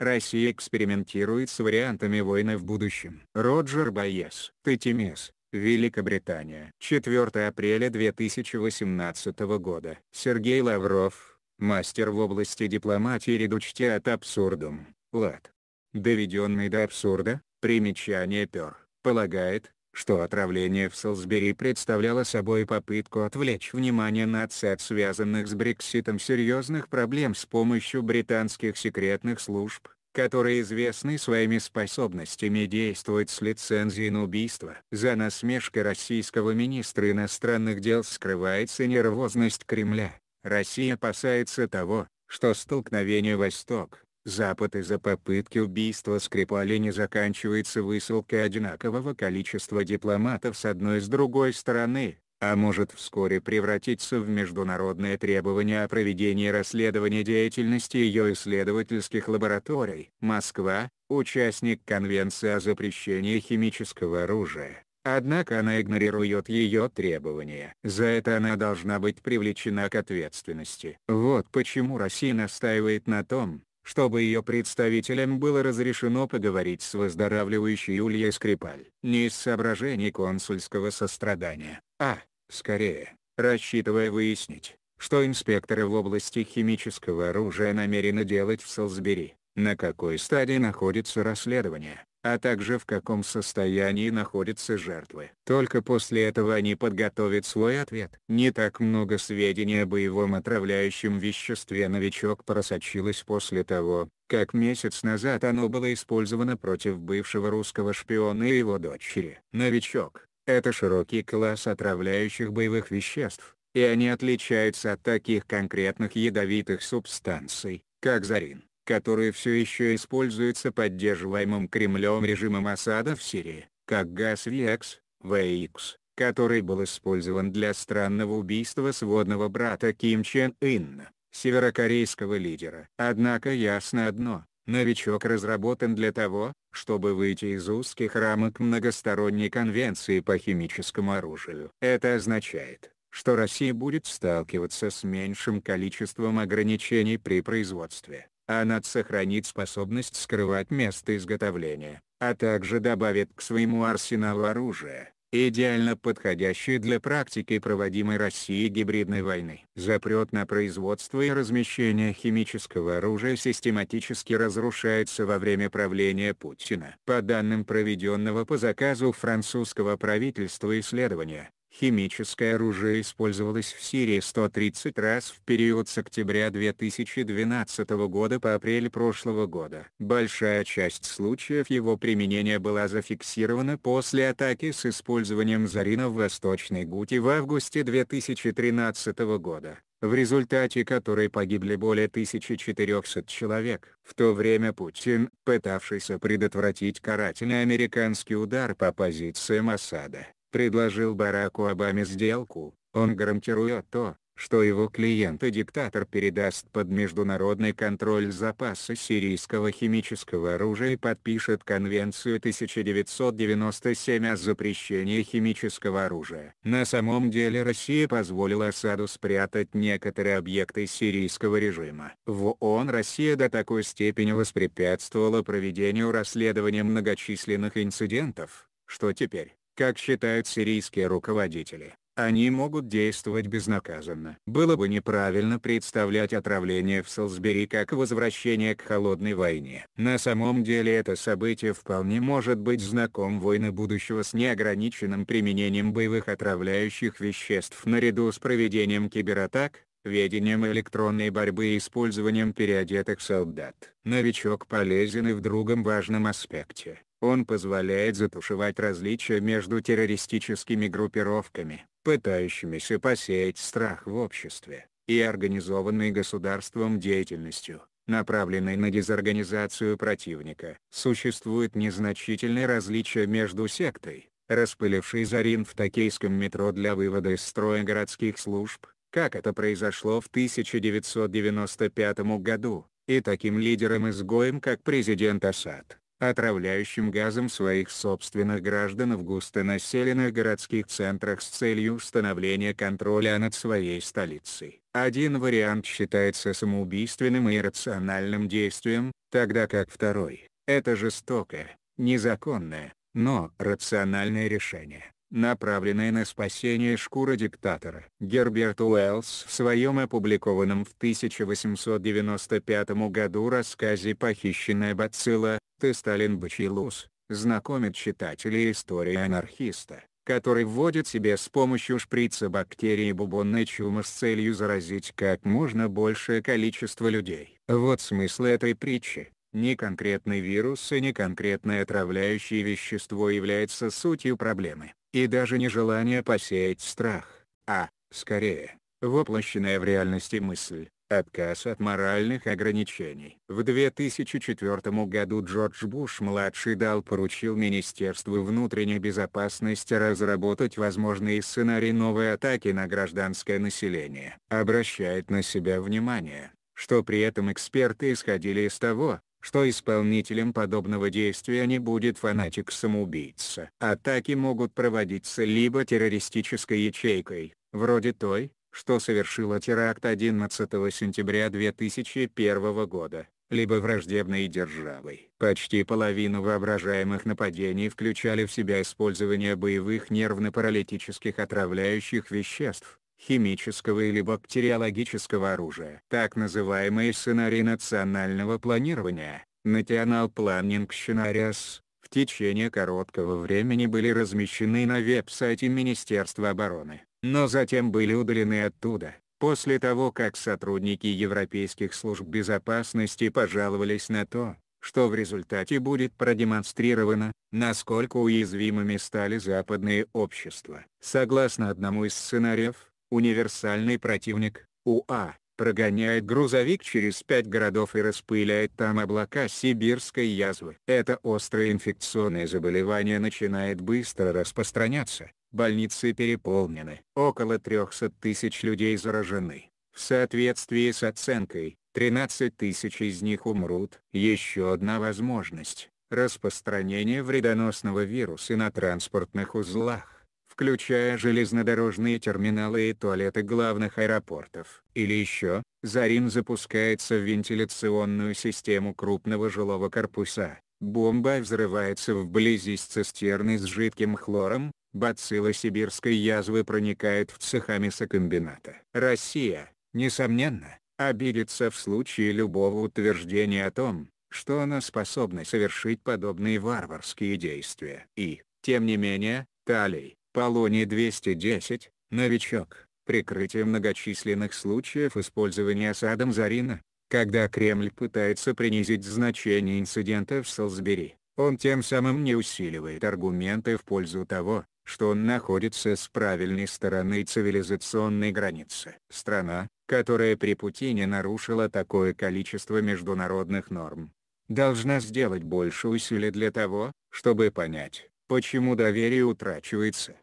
Россия экспериментирует с вариантами войны в будущем. Роджер Байес, Тетимес, Великобритания. 4 апреля 2018 года. Сергей Лавров, мастер в области дипломатии редучте от абсурдум, лад. Доведенный до абсурда, примечание пер, полагает, что отравление в Солсбери представляло собой попытку отвлечь внимание нации от связанных с Брекситом серьезных проблем с помощью британских секретных служб, которые известны своими способностями действовать с лицензией на убийство. За насмешкой российского министра иностранных дел скрывается нервозность Кремля. Россия опасается того, что столкновение Восток, Запад из-за попытки убийства Скрипали не заканчивается высылкой одинакового количества дипломатов с одной и с другой стороны, а может вскоре превратиться в международное требование о проведении расследования деятельности ее исследовательских лабораторий. Москва, участник Конвенции о запрещении химического оружия. Однако она игнорирует ее требования. За это она должна быть привлечена к ответственности. Вот почему Россия настаивает на том, чтобы ее представителям было разрешено поговорить с выздоравливающей Юлией Скрипаль. Не из соображений консульского сострадания, а, скорее, рассчитывая выяснить, что инспекторы в области химического оружия намерены делать в Солсбери, на какой стадии находится расследование а также в каком состоянии находятся жертвы. Только после этого они подготовят свой ответ. Не так много сведений о боевом отравляющем веществе «Новичок» просочилось после того, как месяц назад оно было использовано против бывшего русского шпиона и его дочери. «Новичок» — это широкий класс отравляющих боевых веществ, и они отличаются от таких конкретных ядовитых субстанций, как зарин которые все еще используются поддерживаемым Кремлем режимом осада в Сирии, как газ VX, VX, который был использован для странного убийства сводного брата Ким Чен Инна, северокорейского лидера. Однако ясно одно, новичок разработан для того, чтобы выйти из узких рамок многосторонней конвенции по химическому оружию. Это означает, что Россия будет сталкиваться с меньшим количеством ограничений при производстве, она сохранит способность скрывать место изготовления, а также добавит к своему арсеналу оружия, идеально подходящее для практики проводимой России гибридной войны. Запрет на производство и размещение химического оружия систематически разрушается во время правления Путина. По данным проведенного по заказу французского правительства исследования, Химическое оружие использовалось в Сирии 130 раз в период с октября 2012 года по апрель прошлого года. Большая часть случаев его применения была зафиксирована после атаки с использованием Зарина в Восточной Гуте в августе 2013 года в результате которой погибли более 1400 человек. В то время Путин, пытавшийся предотвратить карательный американский удар по позициям Асада, предложил Бараку Обаме сделку, он гарантирует то, что его клиент и диктатор передаст под международный контроль запасы сирийского химического оружия и подпишет Конвенцию 1997 о запрещении химического оружия. На самом деле Россия позволила Асаду спрятать некоторые объекты сирийского режима. В ООН Россия до такой степени воспрепятствовала проведению расследования многочисленных инцидентов, что теперь, как считают сирийские руководители, они могут действовать безнаказанно. Было бы неправильно представлять отравление в Солсбери как возвращение к холодной войне. На самом деле это событие вполне может быть знаком войны будущего с неограниченным применением боевых отравляющих веществ наряду с проведением кибератак, ведением электронной борьбы и использованием переодетых солдат. Новичок полезен и в другом важном аспекте. Он позволяет затушевать различия между террористическими группировками, пытающимися посеять страх в обществе, и организованной государством деятельностью, направленной на дезорганизацию противника. Существует незначительное различие между сектой, распылившей зарин в токийском метро для вывода из строя городских служб, как это произошло в 1995 году, и таким лидером-изгоем как президент Асад, отравляющим газом своих собственных граждан в густонаселенных городских центрах с целью установления контроля над своей столицей. Один вариант считается самоубийственным и иррациональным действием, тогда как второй — это жестокое, незаконное, но рациональное решение направленная на спасение шкуры диктатора. Герберт Уэллс в своем опубликованном в 1895 году рассказе «Похищенная бацилла. Ты Сталин Бачилус» знакомит читателей истории анархиста, который вводит себе с помощью шприца бактерии бубонной чумы с целью заразить как можно большее количество людей. Вот смысл этой притчи. Ни конкретный вирус и ни конкретное отравляющее вещество является сутью проблемы, и даже нежелание посеять страх, а, скорее, воплощенная в реальности мысль, отказ от моральных ограничений. В 2004 году Джордж Буш-младший дал поручил Министерству внутренней безопасности разработать возможные сценарии новой атаки на гражданское население. Обращает на себя внимание, что при этом эксперты исходили из того, что исполнителем подобного действия не будет фанатик-самоубийца. Атаки могут проводиться либо террористической ячейкой, вроде той, что совершила теракт 11 сентября 2001 года, либо враждебной державой. Почти половину воображаемых нападений включали в себя использование боевых нервно-паралитических отравляющих веществ, химического или бактериологического оружия. Так называемый сценарий национального планирования, National Planning Scenarios, в течение короткого времени были размещены на веб-сайте Министерства обороны, но затем были удалены оттуда. После того, как сотрудники европейских служб безопасности пожаловались на то, что в результате будет продемонстрировано, насколько уязвимыми стали западные общества. Согласно одному из сценариев, Универсальный противник, УА, прогоняет грузовик через пять городов и распыляет там облака сибирской язвы. Это острое инфекционное заболевание начинает быстро распространяться, больницы переполнены. Около 300 тысяч людей заражены. В соответствии с оценкой, 13 тысяч из них умрут. Еще одна возможность – распространение вредоносного вируса на транспортных узлах включая железнодорожные терминалы и туалеты главных аэропортов. Или еще, Зарин запускается в вентиляционную систему крупного жилого корпуса. Бомба взрывается вблизи с цистерны с жидким хлором, бацилла сибирской язвы проникает в цеха мясокомбината. Россия, несомненно, обидится в случае любого утверждения о том, что она способна совершить подобные варварские действия. И, тем не менее, Талий, Полоний-210, новичок, прикрытие многочисленных случаев использования Садом Зарина, когда Кремль пытается принизить значение инцидента в Солсбери, он тем самым не усиливает аргументы в пользу того, что он находится с правильной стороны цивилизационной границы. Страна, которая при Путине нарушила такое количество международных норм, должна сделать больше усилий для того, чтобы понять, почему доверие утрачивается.